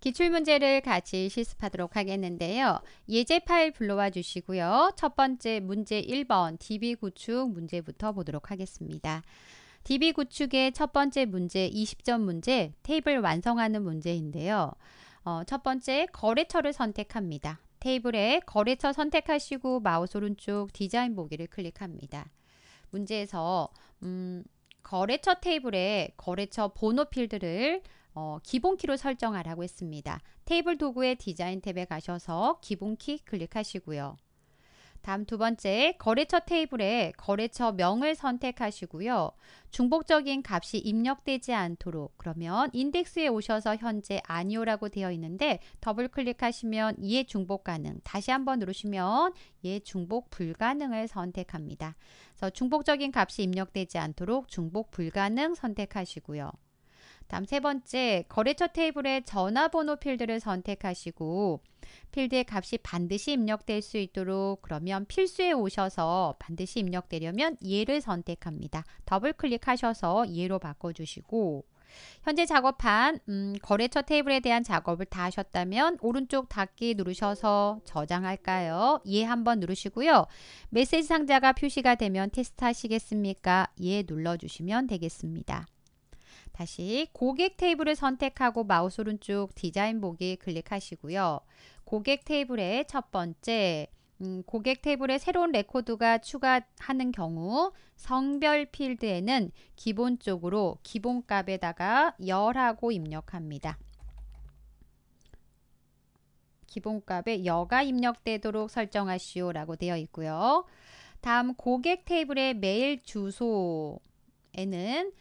기출문제를 같이 실습하도록 하겠는데요. 예제 파일 불러와 주시고요. 첫 번째 문제 1번 DB 구축 문제부터 보도록 하겠습니다. DB 구축의 첫 번째 문제 20점 문제 테이블 완성하는 문제인데요. 어, 첫 번째 거래처를 선택합니다. 테이블에 거래처 선택하시고 마우스 오른쪽 디자인 보기를 클릭합니다. 문제에서 음, 거래처 테이블에 거래처 번호 필드를 어, 기본키로 설정하라고 했습니다. 테이블 도구의 디자인 탭에 가셔서 기본키 클릭하시고요. 다음 두 번째 거래처 테이블에 거래처 명을 선택하시고요. 중복적인 값이 입력되지 않도록 그러면 인덱스에 오셔서 현재 아니오라고 되어 있는데 더블 클릭하시면 이해 중복 가능 다시 한번 누르시면 예 중복 불가능을 선택합니다. 그래서 중복적인 값이 입력되지 않도록 중복 불가능 선택하시고요. 다음 세 번째, 거래처 테이블에 전화번호 필드를 선택하시고 필드의 값이 반드시 입력될 수 있도록 그러면 필수에 오셔서 반드시 입력되려면 예를 선택합니다. 더블 클릭하셔서 예로 바꿔주시고 현재 작업한 음, 거래처 테이블에 대한 작업을 다 하셨다면 오른쪽 닫기 누르셔서 저장할까요? 예 한번 누르시고요. 메시지 상자가 표시가 되면 테스트 하시겠습니까? 예 눌러주시면 되겠습니다. 다시 고객 테이블을 선택하고 마우스 오른쪽 디자인 보기 클릭하시고요. 고객 테이블의 첫 번째 음, 고객 테이블에 새로운 레코드가 추가하는 경우 성별 필드에는 기본적으로 기본값에다가 열하고 입력합니다. 기본값에 여가 입력되도록 설정하시오 라고 되어 있고요. 다음 고객 테이블의 메일 주소에는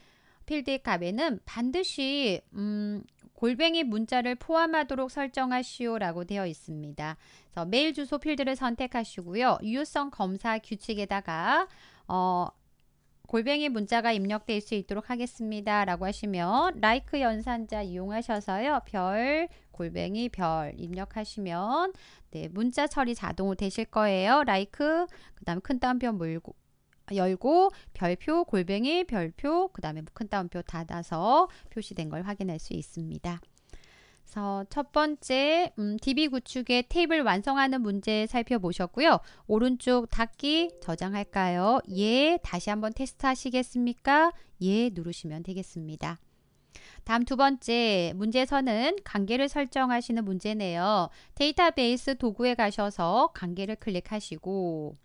필드 값에는 반드시 음, 골뱅이 문자를 포함하도록 설정하시오라고 되어 있습니다. 그래서 메일 주소 필드를 선택하시고요. 유효성 검사 규칙에다가 어, 골뱅이 문자가 입력될 수 있도록 하겠습니다. 라고 하시면 라이크 연산자 이용하셔서요. 별 골뱅이 별 입력하시면 네 문자 처리 자동으로 되실 거예요. 라이크 그 다음 큰 따옴표 물고 열고 별표 골뱅이 별표 그 다음에 뭐 큰 따옴표 닫아서 표시된 걸 확인할 수 있습니다. 그래서 첫 번째 음, DB 구축의 테이블 완성하는 문제 살펴보셨고요. 오른쪽 닫기 저장할까요? 예, 다시 한번 테스트 하시겠습니까? 예 누르시면 되겠습니다. 다음 두 번째 문제에서는 관계를 설정하시는 문제네요. 데이터베이스 도구에 가셔서 관계를 클릭하시고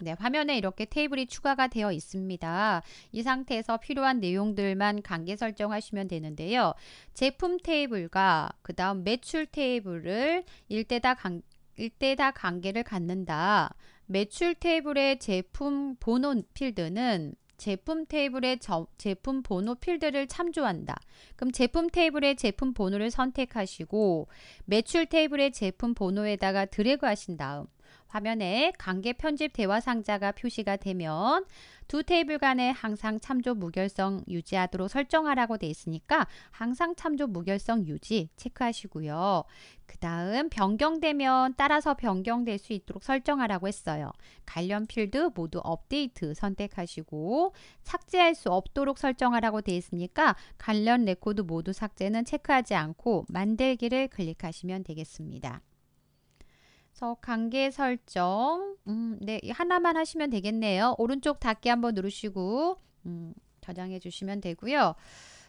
네, 화면에 이렇게 테이블이 추가가 되어 있습니다. 이 상태에서 필요한 내용들만 관계 설정하시면 되는데요. 제품 테이블과 그 다음 매출 테이블을 일대다, 관, 일대다 관계를 갖는다. 매출 테이블의 제품 번호 필드는 제품 테이블의 저, 제품 번호 필드를 참조한다. 그럼 제품 테이블의 제품 번호를 선택하시고 매출 테이블의 제품 번호에다가 드래그 하신 다음 화면에 관계 편집 대화 상자가 표시가 되면 두 테이블 간에 항상 참조 무결성 유지하도록 설정하라고 되어 있으니까 항상 참조 무결성 유지 체크하시고요. 그 다음 변경되면 따라서 변경될 수 있도록 설정하라고 했어요. 관련 필드 모두 업데이트 선택하시고 삭제할 수 없도록 설정하라고 되어 있으니까 관련 레코드 모두 삭제는 체크하지 않고 만들기를 클릭하시면 되겠습니다. 그래서 관계 설정 음, 네 하나만 하시면 되겠네요. 오른쪽 닫기 한번 누르시고 음, 저장해 주시면 되고요.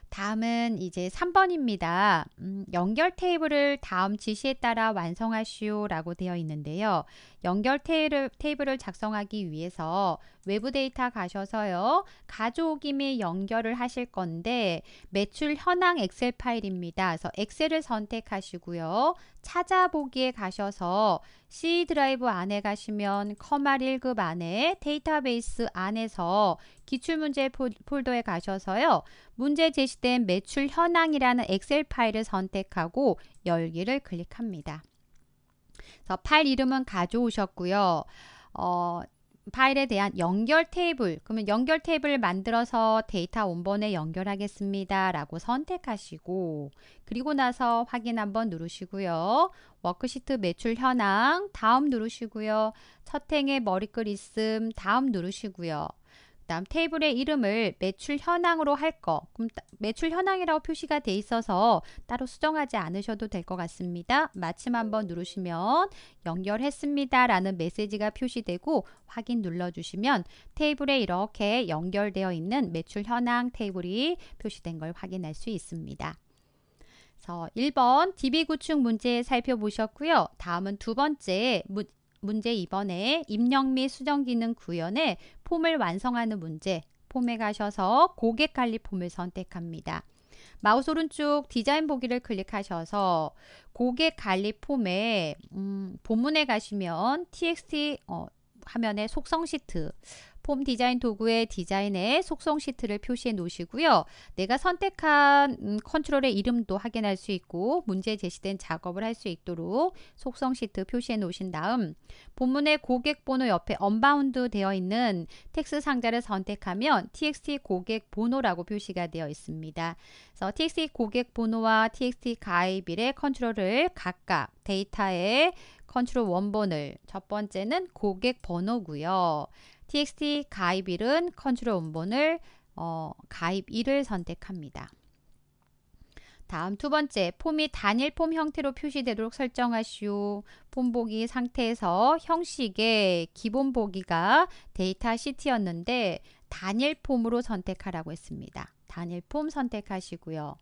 다음은 이제 3번입니다. 음, 연결 테이블을 다음 지시에 따라 완성하시오 라고 되어 있는데요. 연결 테이블을 작성하기 위해서 외부 데이터 가셔서요. 가져오김에 연결을 하실 건데 매출 현황 엑셀 파일입니다. 그래서 엑셀을 선택하시고요. 찾아보기에 가셔서 C 드라이브 안에 가시면 커말 1급 안에 데이터베이스 안에서 기출문제 폴더에 가셔서요. 문제 제시된 매출 현황이라는 엑셀 파일을 선택하고 열기를 클릭합니다. 그래서 파일 이름은 가져오셨고요. 어, 파일에 대한 연결 테이블 그러면 연결 테이블을 만들어서 데이터 원본에 연결하겠습니다 라고 선택하시고 그리고 나서 확인 한번 누르시고요 워크시트 매출 현황 다음 누르시고요 첫 행에 머리글 있음 다음 누르시고요 다음 테이블의 이름을 매출 현황으로 할 거. 그럼 매출 현황이라고 표시가 돼 있어서 따로 수정하지 않으셔도 될 것 같습니다. 마침 한번 누르시면 연결했습니다. 라는 메시지가 표시되고 확인 눌러주시면 테이블에 이렇게 연결되어 있는 매출 현황 테이블이 표시된 걸 확인할 수 있습니다. 1번 DB 구축 문제 살펴보셨고요. 다음은 두 번째 문제 2번에 입력 및 수정 기능 구현에 폼을 완성하는 문제 폼에 가셔서 고객 관리 폼을 선택합니다. 마우스 오른쪽 디자인 보기를 클릭하셔서 고객 관리 폼에 음, 본문에 가시면 txt 어, 화면에 속성 시트 폼 디자인 도구의 디자인에 속성 시트를 표시해 놓으시고요. 내가 선택한 음, 컨트롤의 이름도 확인할 수 있고 문제 제시된 작업을 할 수 있도록 속성 시트 표시해 놓으신 다음 본문의 고객 번호 옆에 언바운드 되어 있는 텍스 상자를 선택하면 txt 고객 번호라고 표시가 되어 있습니다. 그래서 txt 고객 번호와 txt 가입일의 컨트롤을 각각 데이터의 컨트롤 원본을 첫 번째는 고객 번호고요. txt 가입 1은 컨트롤 원본을 어, 가입 1을 선택합니다. 다음 두 번째, 폼이 단일 폼 형태로 표시되도록 설정하시오. 폼 보기 상태에서 형식의 기본 보기가 데이터 시트였는데 단일 폼으로 선택하라고 했습니다. 단일 폼 선택하시고요.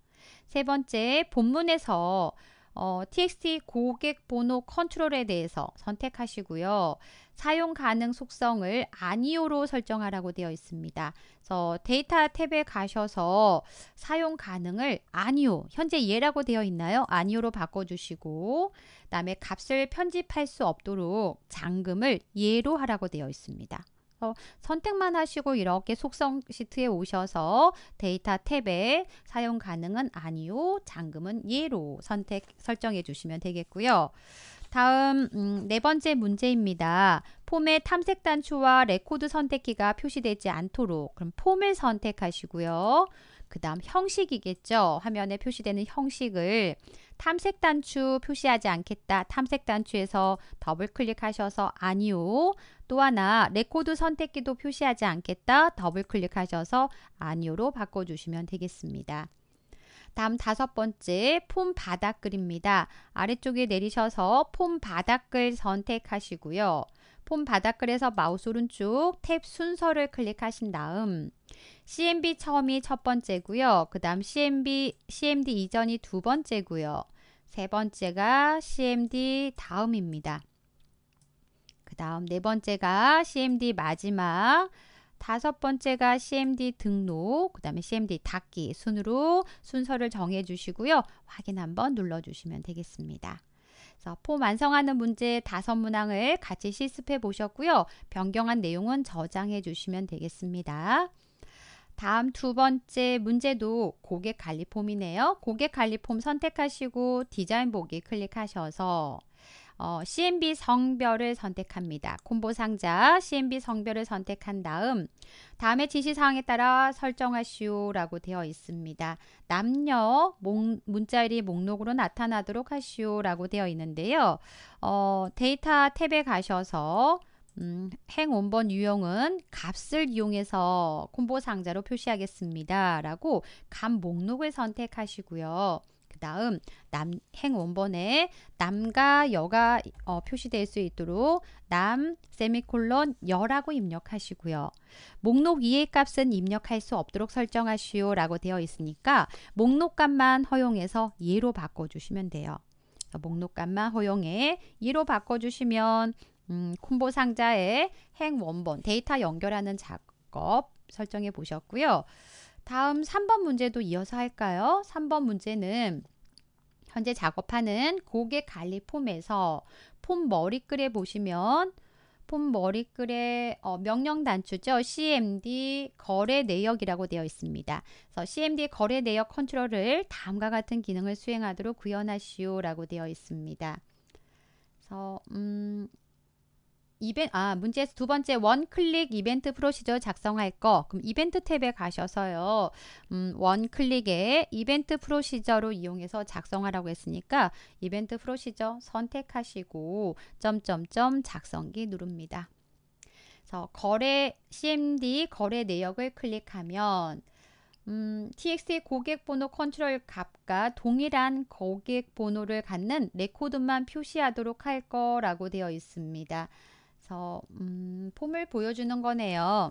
세 번째, 본문에서 어, txt 고객 번호 컨트롤에 대해서 선택하시고요. 사용 가능 속성을 아니오로 설정하라고 되어 있습니다. 그래서 데이터 탭에 가셔서 사용 가능을 아니오, 현재 예라고 되어 있나요? 아니오로 바꿔주시고 그 다음에 값을 편집할 수 없도록 잠금을 예로 하라고 되어 있습니다. 어, 선택만 하시고 이렇게 속성 시트에 오셔서 데이터 탭에 사용 가능은 아니요, 잠금은 예로 선택 설정해 주시면 되겠고요. 다음 음, 네 번째 문제입니다. 폼의 탐색 단추와 레코드 선택키가 표시되지 않도록 그럼 폼을 선택하시고요. 그 다음 형식이겠죠. 화면에 표시되는 형식을 탐색 단추 표시하지 않겠다. 탐색 단추에서 더블 클릭하셔서 아니요. 또 하나 레코드 선택기도 표시하지 않겠다 더블 클릭하셔서 아니오로 바꿔주시면 되겠습니다. 다음 다섯 번째 폼 바닥글입니다. 아래쪽에 내리셔서 폼 바닥글 선택하시고요. 폼 바닥글에서 마우스 오른쪽 탭 순서를 클릭하신 다음 CMB 처음이 첫 번째고요. 그 다음 CMB, CMD 이전이 두 번째고요. 세 번째가 CMD 다음입니다. 그 다음 네 번째가 CMD 마지막 다섯 번째가 CMD 등록, 그 다음에 CMD 닫기 순으로 순서를 정해 주시고요. 확인 한번 눌러 주시면 되겠습니다. 그폼 완성하는 문제 다섯 문항을 같이 실습해 보셨고요. 변경한 내용은 저장해 주시면 되겠습니다. 다음 두 번째 문제도 고객 관리 폼이네요. 고객 관리 폼 선택하시고 디자인 보기 클릭하셔서 어, CMB 성별을 선택합니다. 콤보 상자 CMB 성별을 선택한 다음 다음에 지시사항에 따라 설정하시오 라고 되어 있습니다. 남녀 목, 문자일이 목록으로 나타나도록 하시오 라고 되어 있는데요. 어, 데이터 탭에 가셔서 음, 행원본 유형은 값을 이용해서 콤보 상자로 표시하겠습니다. 라고 값 목록을 선택하시고요. 다음 남행 원본에 남과 여가 어, 표시될 수 있도록 남 세미콜론 여라고 입력하시고요. 목록 이의 값은 입력할 수 없도록 설정하시오 라고 되어 있으니까 목록값만 허용해서 예로 바꿔주시면 돼요. 목록값만 허용해 예로 바꿔주시면 음, 콤보 상자에 행 원본 데이터 연결하는 작업 설정해 보셨고요. 다음 3번 문제도 이어서 할까요? 3번 문제는 현재 작업하는 고객 관리 폼에서 폼 머리글에 보시면 폼 머리글에 어, 명령 단추죠. CMD 거래 내역이라고 되어 있습니다. 그래서 CMD 거래 내역 컨트롤을 다음과 같은 기능을 수행하도록 구현하시오라고 되어 있습니다. 그래서 음, 이벤 아 문제에서 두 번째 원 클릭 이벤트 프로시저 작성할 거 그럼 이벤트 탭에 가셔서요 음, 원 클릭에 이벤트 프로시저로 이용해서 작성하라고 했으니까 이벤트 프로시저 선택하시고 점점점 작성기 누릅니다. 그래서 거래 CMD 거래 내역을 클릭하면 음, TX의 고객번호 컨트롤 값과 동일한 고객번호를 갖는 레코드만 표시하도록 할 거라고 되어 있습니다. 그래서 음, 폼을 보여주는 거네요.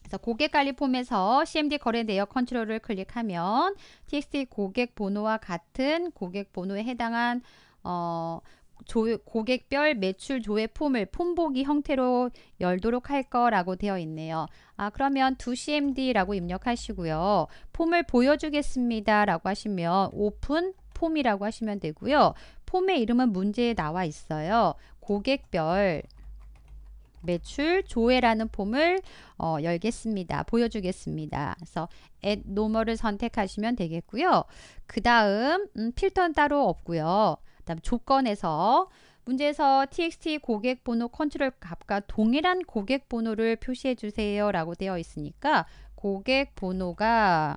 그래서 고객 관리 폼에서 CMD 거래 내역 컨트롤을 클릭하면 TXT 고객 번호와 같은 고객 번호에 해당한 어, 조, 고객별 매출 조회 폼을 폼보기 형태로 열도록 할 거라고 되어 있네요. 아 그러면 2CMD라고 입력하시고요. 폼을 보여주겠습니다 라고 하시면 오픈 폼이라고 하시면 되고요. 폼의 이름은 문제에 나와 있어요. 고객별 매출 조회라는 폼을 어, 열겠습니다. 보여주겠습니다. 그래서 add normal을 선택하시면 되겠고요. 그 다음 음, 필터는 따로 없고요. 그 다음 조건에서 문제에서 txt 고객 번호 컨트롤 값과 동일한 고객 번호를 표시해 주세요 라고 되어 있으니까 고객 번호가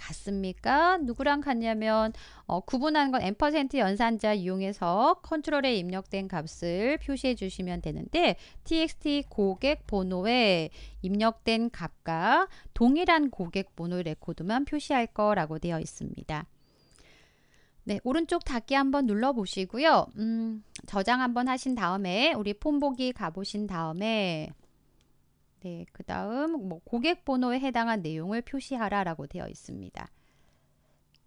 갔습니까 누구랑 갔냐면 어, 구분하는 건 n% 연산자 이용해서 컨트롤에 입력된 값을 표시해 주시면 되는데 txt 고객 번호에 입력된 값과 동일한 고객 번호 레코드만 표시할 거라고 되어 있습니다. 네, 오른쪽 닫기 한번 눌러 보시고요. 음, 저장 한번 하신 다음에 우리 폼보기 가보신 다음에 네, 그 다음 뭐 고객 번호에 해당한 내용을 표시하라라고 되어 있습니다.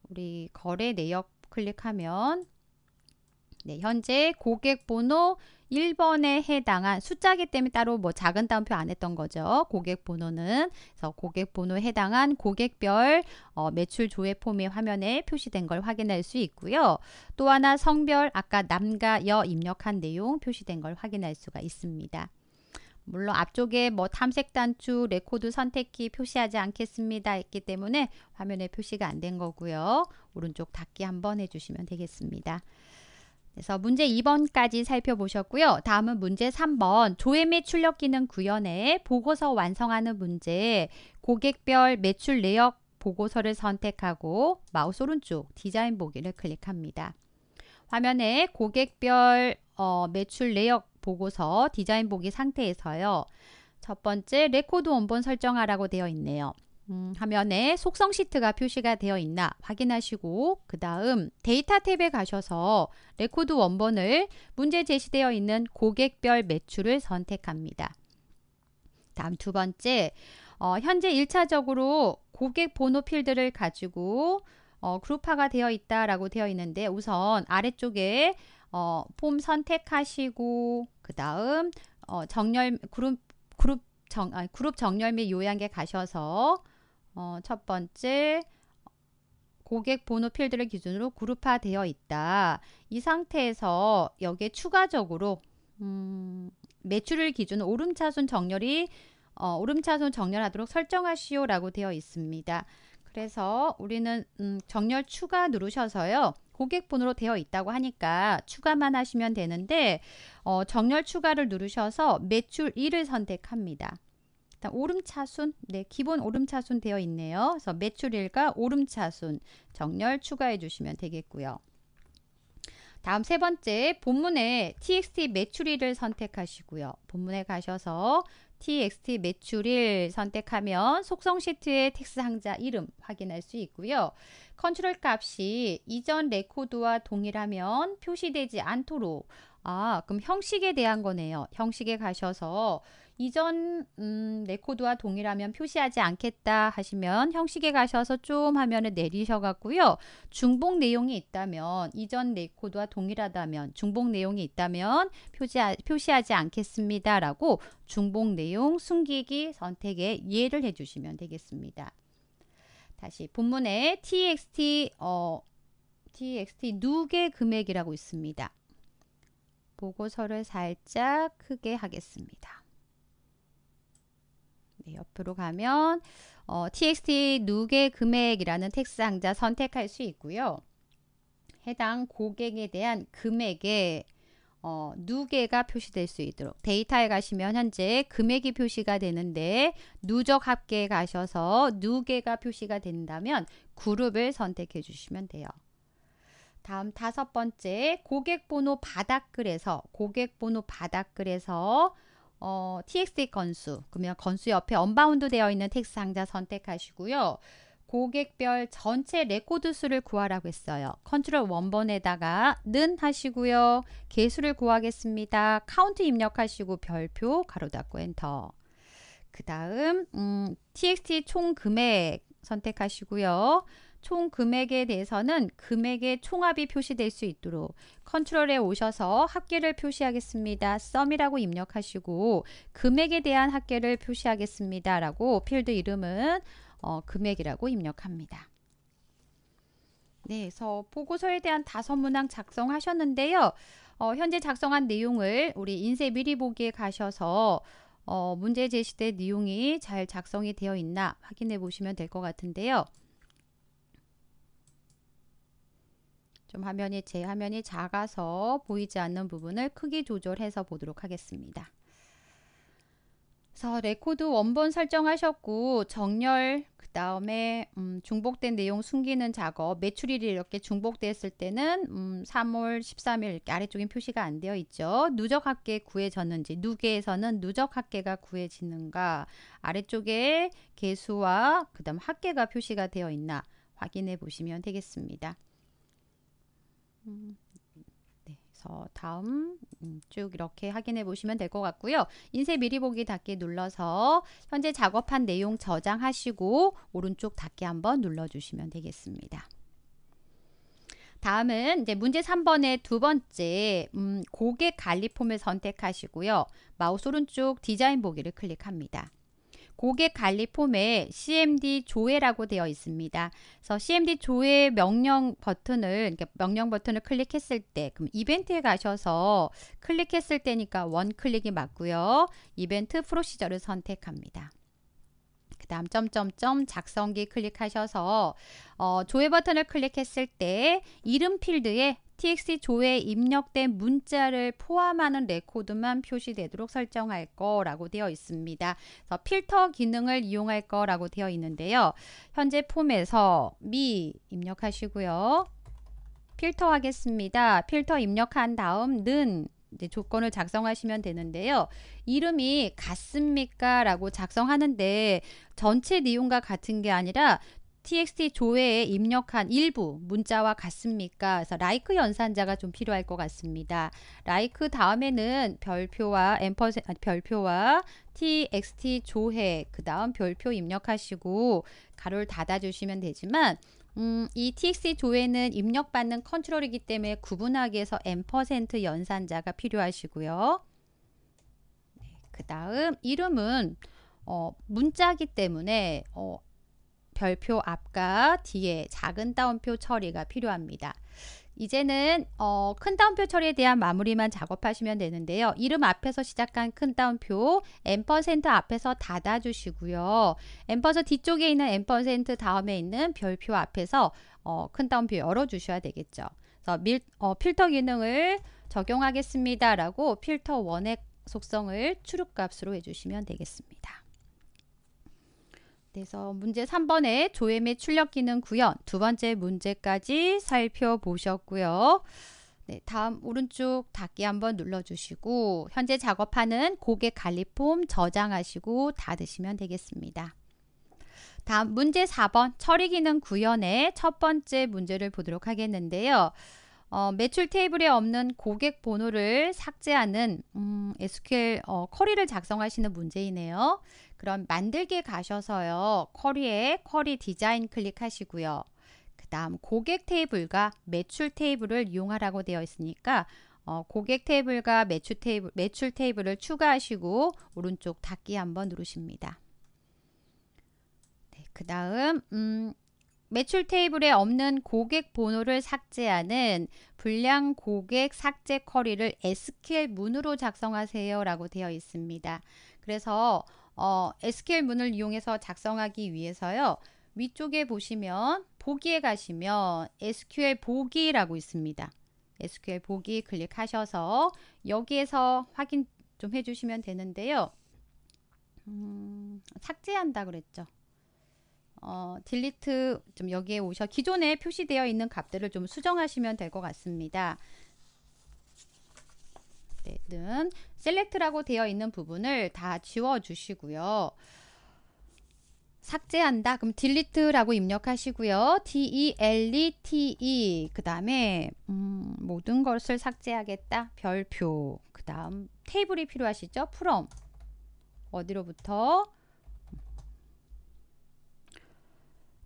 우리 거래 내역 클릭하면 네, 현재 고객 번호 1번에 해당한 숫자기 때문에 따로 뭐 작은 따옴표 안 했던 거죠. 고객 번호는 그래서 고객 번호에 해당한 고객별 어, 매출 조회 폼의 화면에 표시된 걸 확인할 수 있고요. 또 하나 성별 아까 남과 여 입력한 내용 표시된 걸 확인할 수가 있습니다. 물론 앞쪽에 뭐 탐색 단추, 레코드 선택키 표시하지 않겠습니다 했기 때문에 화면에 표시가 안 된 거고요. 오른쪽 닫기 한번 해주시면 되겠습니다. 그래서 문제 2번까지 살펴보셨고요. 다음은 문제 3번 조회 및 출력 기능 구현에 보고서 완성하는 문제 고객별 매출 내역 보고서를 선택하고 마우스 오른쪽 디자인 보기를 클릭합니다. 화면에 고객별 어, 매출 내역 보고서 디자인 보기 상태에서요. 첫 번째 레코드 원본 설정하라고 되어 있네요. 음, 화면에 속성 시트가 표시가 되어 있나 확인하시고 그 다음 데이터 탭에 가셔서 레코드 원본을 문제 제시되어 있는 고객별 매출을 선택합니다. 다음 두 번째 어, 현재 1차적으로 고객 번호 필드를 가지고 어, 그룹화가 되어 있다라고 되어 있는데 우선 아래쪽에 어, 폼 선택하시고 그 다음 어, 정렬 그룹 그룹 정 아니, 그룹 정렬 및요양계 가셔서 어, 첫 번째 고객 번호 필드를 기준으로 그룹화 되어 있다. 이 상태에서 여기에 추가적으로 음, 매출을 기준 오름차순 정렬이 어, 오름차순 정렬하도록 설정하시오 라고 되어 있습니다. 그래서 우리는 음, 정렬 추가 누르셔서요. 고객번호로 되어 있다고 하니까 추가만 하시면 되는데 어, 정렬 추가를 누르셔서 매출 1을 선택합니다. 일단 오름차순, 네 기본 오름차순 되어 있네요. 그래서 매출 1과 오름차순 정렬 추가해 주시면 되겠고요. 다음 세 번째 본문에 txt 매출일을 선택하시고요. 본문에 가셔서 txt 매출일 선택하면 속성 시트의 텍스 상자 이름 확인할 수 있고요. 컨트롤 값이 이전 레코드와 동일하면 표시되지 않도록 아 그럼 형식에 대한 거네요. 형식에 가셔서 이전 음, 내 코드와 동일하면 표시하지 않겠다 하시면 형식에 가셔서 좀화면은 내리셔갖고요. 중복 내용이 있다면 이전 레 코드와 동일하다면 중복 내용이 있다면 표시하, 표시하지 않겠습니다. 라고 중복 내용 숨기기 선택에 이해를 해주시면 되겠습니다. 다시 본문에 txt 어, txt 누계 금액이라고 있습니다. 보고서를 살짝 크게 하겠습니다. 네, 옆으로 가면 어, txt 누계 금액이라는 텍스 상자 선택할 수 있고요. 해당 고객에 대한 금액의 어, 누계가 표시될 수 있도록 데이터에 가시면 현재 금액이 표시가 되는데 누적 합계 가셔서 누계가 표시가 된다면 그룹을 선택해 주시면 돼요. 다음 다섯 번째 고객번호 바닥글에서 고객번호 바닥글에서 어, TXT 건수, 그러면 건수 옆에 언바운드 되어 있는 텍스 상자 선택하시고요. 고객별 전체 레코드 수를 구하라고 했어요. 컨트롤 원번에다가 는 하시고요. 개수를 구하겠습니다. 카운트 입력하시고 별표 가로 닫고 엔터. 그 다음 음, txt 총 금액 선택하시고요. 총 금액에 대해서는 금액의 총합이 표시될 수 있도록 컨트롤에 오셔서 합계를 표시하겠습니다. 썸이라고 입력하시고 금액에 대한 합계를 표시하겠습니다. 라고 필드 이름은 어, 금액이라고 입력합니다. 네, 그래서 보고서에 대한 다섯 문항 작성하셨는데요. 어, 현재 작성한 내용을 우리 인쇄 미리 보기에 가셔서 어, 문제 제시된 내용이 잘 작성이 되어 있나 확인해 보시면 될 것 같은데요. 좀 화면이 제 화면이 작아서 보이지 않는 부분을 크기 조절해서 보도록 하겠습니다. 그래서 레코드 원본 설정하셨고 정렬 그 다음에 음, 중복된 내용 숨기는 작업 매출일이 이렇게 중복됐을 때는 음, 3월 13일 이렇게 아래쪽에 표시가 안 되어 있죠. 누적 합계 구해졌는지 누계에서는 누적 합계가 구해지는가 아래쪽에 개수와 그 다음 합계가 표시가 되어 있나 확인해 보시면 되겠습니다. 네, 그래서 다음 음, 쭉 이렇게 확인해 보시면 될 것 같고요. 인쇄 미리 보기 닫기 눌러서 현재 작업한 내용 저장하시고 오른쪽 닫기 한번 눌러주시면 되겠습니다. 다음은 이제 문제 3번의 두 번째 음, 고객 관리 폼을 선택하시고요. 마우스 오른쪽 디자인 보기를 클릭합니다. 고객 관리 폼에 CMD 조회라고 되어 있습니다. 그래서 CMD 조회 명령 버튼을 명령 버튼을 클릭했을 때 그럼 이벤트에 가셔서 클릭했을 때니까 원 클릭이 맞고요. 이벤트 프로시저를 선택합니다. 그 다음 점점점 작성기 클릭하셔서 어, 조회 버튼을 클릭했을 때 이름 필드에 txt 조에 입력된 문자를 포함하는 레코드만 표시되도록 설정할 거라고 되어 있습니다. 그래서 필터 기능을 이용할 거라고 되어 있는데요. 현재 폼에서 미 입력하시고요. 필터 하겠습니다. 필터 입력한 다음 는 조건을 작성하시면 되는데요. 이름이 같습니까? 라고 작성하는데 전체 내용과 같은 게 아니라 txt 조회에 입력한 일부 문자와 같습니까? 그래서 like 연산자가 좀 필요할 것 같습니다. like 다음에는 별표와 앰퍼센 아니, 별표와 txt 조회 그 다음 별표 입력하시고 가로를 닫아주시면 되지만 음, 이 txt 조회는 입력받는 컨트롤이기 때문에 구분하기 위해서 앰퍼센트 연산자가 필요하시고요. 네, 그 다음 이름은 어, 문자기 때문에 어, 별표 앞과 뒤에 작은 따옴표 처리가 필요합니다. 이제는 어, 큰 따옴표 처리에 대한 마무리만 작업하시면 되는데요. 이름 앞에서 시작한 큰 따옴표 n% 앞에서 닫아주시고요. n% 뒤쪽에 있는 n% 다음에 있는 별표 앞에서 어, 큰 따옴표 열어주셔야 되겠죠. 그래서 밀, 어, 필터 기능을 적용하겠습니다. 라고 필터 원액 속성을 추룩값으로 해주시면 되겠습니다. 그래서 문제 3번에 조엠의 출력 기능 구현 두 번째 문제까지 살펴보셨고요. 네, 다음 오른쪽 닫기 한번 눌러주시고 현재 작업하는 고객 관리폼 저장하시고 닫으시면 되겠습니다. 다음 문제 4번 처리 기능 구현의 첫 번째 문제를 보도록 하겠는데요. 어, 매출 테이블에 없는 고객 번호를 삭제하는 음, SQL 어, 쿼리를 작성하시는 문제이네요. 그럼 만들기 가셔서요. 커리에 커리 디자인 클릭하시고요. 그 다음 고객 테이블과 매출 테이블을 이용하라고 되어 있으니까 어, 고객 테이블과 매출, 테이블, 매출 테이블을 추가하시고 오른쪽 닫기 한번 누르십니다. 네, 그 다음 음, 매출 테이블에 없는 고객 번호를 삭제하는 불량 고객 삭제 커리를 SQL 문으로 작성하세요 라고 되어 있습니다. 그래서 어, SQL 문을 이용해서 작성하기 위해서요. 위쪽에 보시면 보기에 가시면 SQL 보기라고 있습니다. SQL 보기 클릭하셔서 여기에서 확인 좀 해주시면 되는데요. 음, 삭제한다 그랬죠. 어, 딜리트 좀 여기에 오셔 기존에 표시되어 있는 값들을 좀 수정하시면 될 것 같습니다. 말씀 셀렉트라고 되어 있는 부분을 다 지워 주시고요. 삭제한다. 그럼 딜리트라고 입력하시고요. d e l e t e 그다음에 음, 모든 것을 삭제하겠다. 별표. 그다음 테이블이 필요하시죠? f r 어디로부터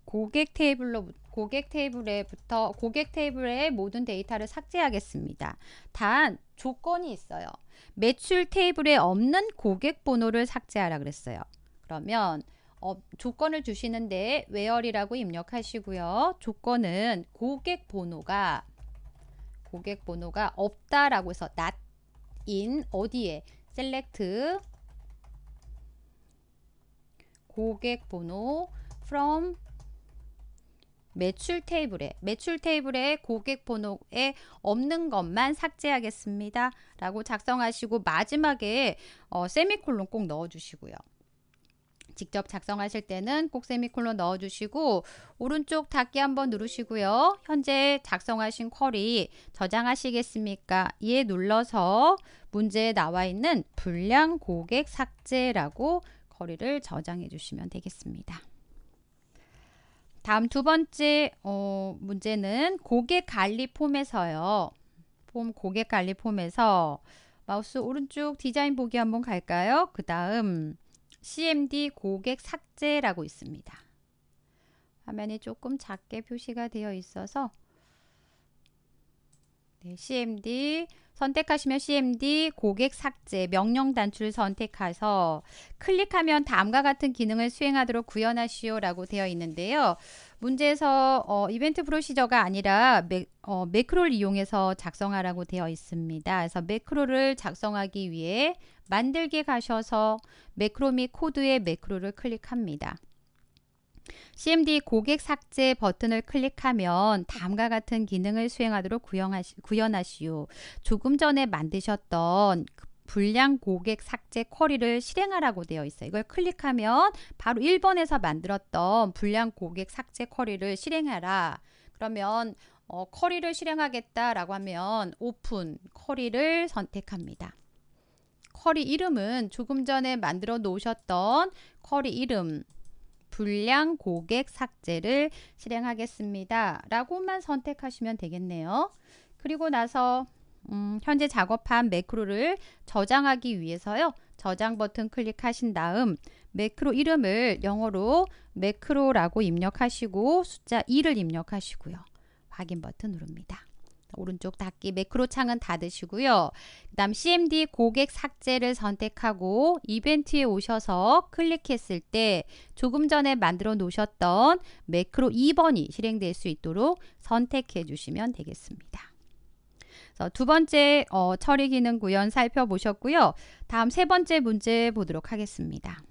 고객 테이블로 고객 테이블에부터 고객 테이블의 모든 데이터를 삭제하겠습니다. 단 조건이 있어요. 매출 테이블에 없는 고객 번호를 삭제하라 그랬어요. 그러면 어, 조건을 주시는데 외어리라고 입력하시고요. 조건은 고객 번호가 고객 번호가 없다라고 해서 not in 어디에 select 고객 번호 from 매출 테이블에 매출 테이블에 고객 번호에 없는 것만 삭제하겠습니다. 라고 작성하시고 마지막에 어, 세미콜론 꼭 넣어주시고요. 직접 작성하실 때는 꼭 세미콜론 넣어주시고 오른쪽 닫기 한번 누르시고요. 현재 작성하신 쿼리 저장하시겠습니까? 이 눌러서 문제에 나와 있는 불량 고객 삭제라고 쿼리를 저장해 주시면 되겠습니다. 다음 두 번째 어, 문제는 고객 관리 폼에서요. 폼 고객 관리 폼에서 마우스 오른쪽 디자인 보기 한번 갈까요? 그 다음 CMD 고객 삭제라고 있습니다. 화면이 조금 작게 표시가 되어 있어서 네, CMD 선택하시면 CMD 고객 삭제 명령 단추를 선택해서 클릭하면 다음과 같은 기능을 수행하도록 구현하시오 라고 되어 있는데요. 문제에서 어, 이벤트 프로시저가 아니라 매, 어, 매크로를 이용해서 작성하라고 되어 있습니다. 그래서 매크로를 작성하기 위해 만들기 가셔서 매크로 및 코드의 매크로를 클릭합니다. CMD 고객 삭제 버튼을 클릭하면 다음과 같은 기능을 수행하도록 구현하시, 구현하시오. 조금 전에 만드셨던 그 불량 고객 삭제 쿼리를 실행하라고 되어 있어요. 이걸 클릭하면 바로 1번에서 만들었던 불량 고객 삭제 쿼리를 실행하라. 그러면 어, 커리를 실행하겠다라고 하면 오픈 커리를 선택합니다. 커리 이름은 조금 전에 만들어 놓으셨던 커리 이름 불량 고객 삭제를 실행하겠습니다. 라고만 선택하시면 되겠네요. 그리고 나서 음, 현재 작업한 매크로를 저장하기 위해서요. 저장 버튼 클릭하신 다음 매크로 이름을 영어로 매크로라고 입력하시고 숫자 2를 입력하시고요. 확인 버튼 누릅니다. 오른쪽 닫기, 매크로 창은 닫으시고요. 그 다음 CMD 고객 삭제를 선택하고 이벤트에 오셔서 클릭했을 때 조금 전에 만들어 놓으셨던 매크로 2번이 실행될 수 있도록 선택해 주시면 되겠습니다. 두 번째 어, 처리 기능 구현 살펴보셨고요. 다음 세 번째 문제 보도록 하겠습니다.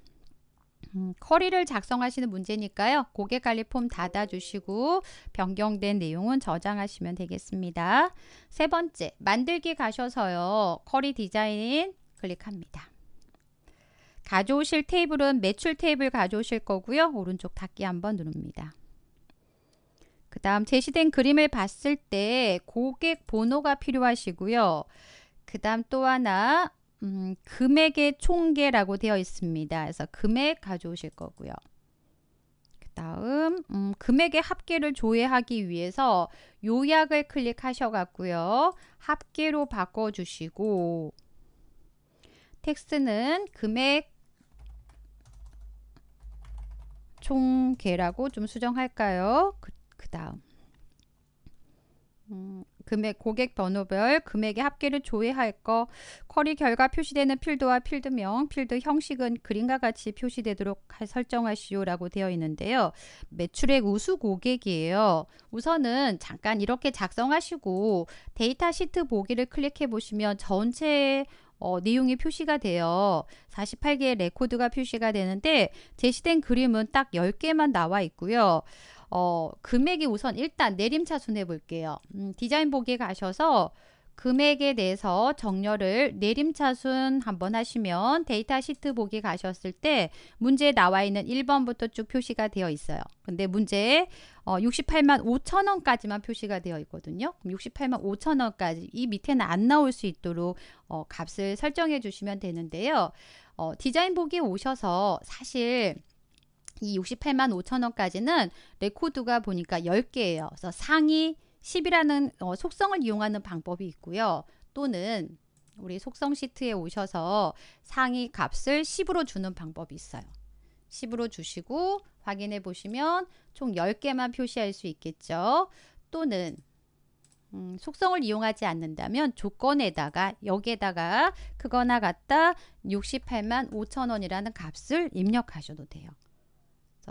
음, 커리를 작성하시는 문제니까요. 고객관리 폼 닫아주시고 변경된 내용은 저장하시면 되겠습니다. 세 번째, 만들기 가셔서요. 커리 디자인 클릭합니다. 가져오실 테이블은 매출 테이블 가져오실 거고요. 오른쪽 닫기 한번 누릅니다. 그 다음 제시된 그림을 봤을 때 고객 번호가 필요하시고요. 그 다음 또 하나 음, 금액의 총계라고 되어 있습니다. 그래서 금액 가져오실 거고요. 그 다음 음, 금액의 합계를 조회하기 위해서 요약을 클릭하셔갖고요. 합계로 바꿔주시고 텍스는 금액 총계라고 좀 수정할까요? 그 다음 음, 금액 고객 번호별 금액의 합계를 조회할 거 쿼리 결과 표시되는 필드와 필드명 필드 형식은 그림과 같이 표시되도록 설정하시오라고 되어 있는데요. 매출액 우수 고객이에요. 우선은 잠깐 이렇게 작성하시고 데이터 시트 보기를 클릭해 보시면 전체 어, 내용이 표시가 돼요. 48개의 레코드가 표시가 되는데 제시된 그림은 딱 10개만 나와 있고요. 어, 금액이 우선 일단 내림차 순해 볼게요. 음, 디자인 보기에 가셔서 금액에 대해서 정렬을 내림차순 한번 하시면 데이터 시트 보기 가셨을 때 문제에 나와 있는 1번부터 쭉 표시가 되어 있어요. 근데 문제에 어, 68만 5천 원까지만 표시가 되어 있거든요. 그럼 68만 5천 원까지 이 밑에는 안 나올 수 있도록 어, 값을 설정해 주시면 되는데요. 어, 디자인 보기에 오셔서 사실 이 68만 5천 원까지는 레코드가 보니까 10개예요. 그래서 상위 10이라는 어, 속성을 이용하는 방법이 있고요. 또는 우리 속성 시트에 오셔서 상위 값을 10으로 주는 방법이 있어요. 10으로 주시고 확인해 보시면 총 10개만 표시할 수 있겠죠. 또는 음, 속성을 이용하지 않는다면 조건에다가 여기에다가 그거나 같다 68만 5천원이라는 값을 입력하셔도 돼요.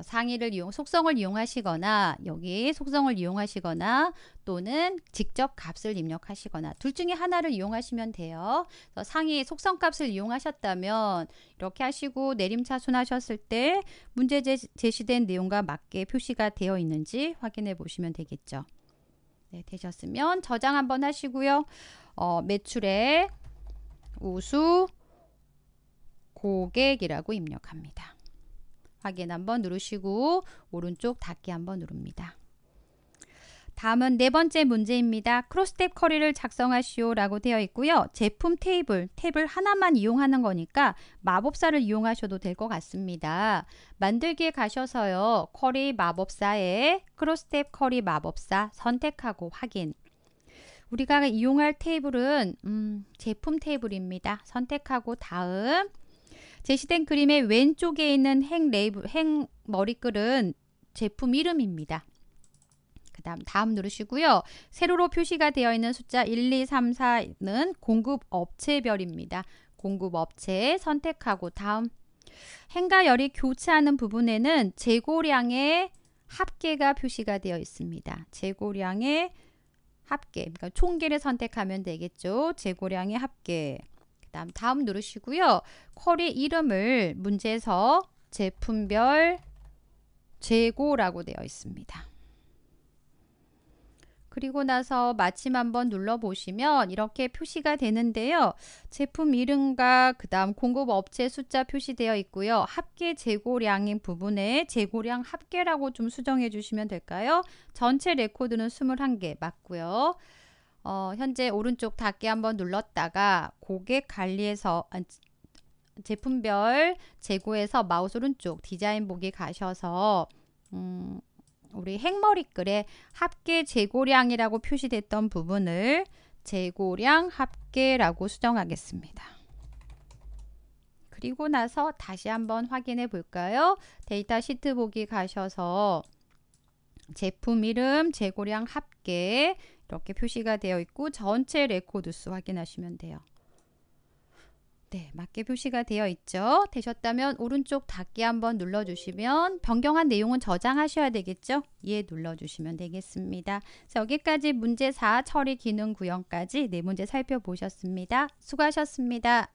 상의를 이용, 속성을 이용하시거나 여기 속성을 이용하시거나 또는 직접 값을 입력하시거나 둘 중에 하나를 이용하시면 돼요. 상의 속성 값을 이용하셨다면 이렇게 하시고 내림차순 하셨을 때 문제 제시된 내용과 맞게 표시가 되어 있는지 확인해 보시면 되겠죠. 네, 되셨으면 저장 한번 하시고요. 어, 매출의 우수 고객이라고 입력합니다. 확인 한번 누르시고 오른쪽 닫기 한번 누릅니다. 다음은 네 번째 문제입니다. 크로스탭 커리를 작성하시오 라고 되어 있고요. 제품 테이블, 탭을 하나만 이용하는 거니까 마법사를 이용하셔도 될 것 같습니다. 만들기에 가셔서요. 커리 마법사에 크로스탭 커리 마법사 선택하고 확인. 우리가 이용할 테이블은 음, 제품 테이블입니다. 선택하고 다음 제시된 그림의 왼쪽에 있는 행, 레이블, 행 머리글은 제품 이름입니다. 그 다음 다음 누르시고요. 세로로 표시가 되어 있는 숫자 1, 2, 3, 4는 공급 업체별입니다. 공급 업체 선택하고 다음 행과 열이 교차하는 부분에는 재고량의 합계가 표시가 되어 있습니다. 재고량의 합계, 그러니까 총계를 선택하면 되겠죠. 재고량의 합계. 다음 다음 누르시고요. 쿼리 이름을 문제에서 제품별 재고라고 되어 있습니다. 그리고 나서 마침 한번 눌러보시면 이렇게 표시가 되는데요. 제품 이름과 그 다음 공급 업체 숫자 표시되어 있고요. 합계 재고량인 부분에 재고량 합계라고 좀 수정해 주시면 될까요? 전체 레코드는 21개 맞고요. 어, 현재 오른쪽 닫기 한번 눌렀다가 고객 관리에서 아, 제품별 재고에서 마우스 오른쪽 디자인 보기 가셔서 음, 우리 행머리글에 합계 재고량이라고 표시됐던 부분을 재고량 합계라고 수정하겠습니다. 그리고 나서 다시 한번 확인해 볼까요? 데이터 시트 보기 가셔서 제품 이름, 재고량 합계, 이렇게 표시가 되어 있고 전체 레코드 수 확인하시면 돼요. 네, 맞게 표시가 되어 있죠. 되셨다면 오른쪽 닫기 한번 눌러주시면 변경한 내용은 저장하셔야 되겠죠. 예 눌러주시면 되겠습니다. 자, 여기까지 문제 4 처리 기능 구현까지 네 문제 살펴보셨습니다. 수고하셨습니다.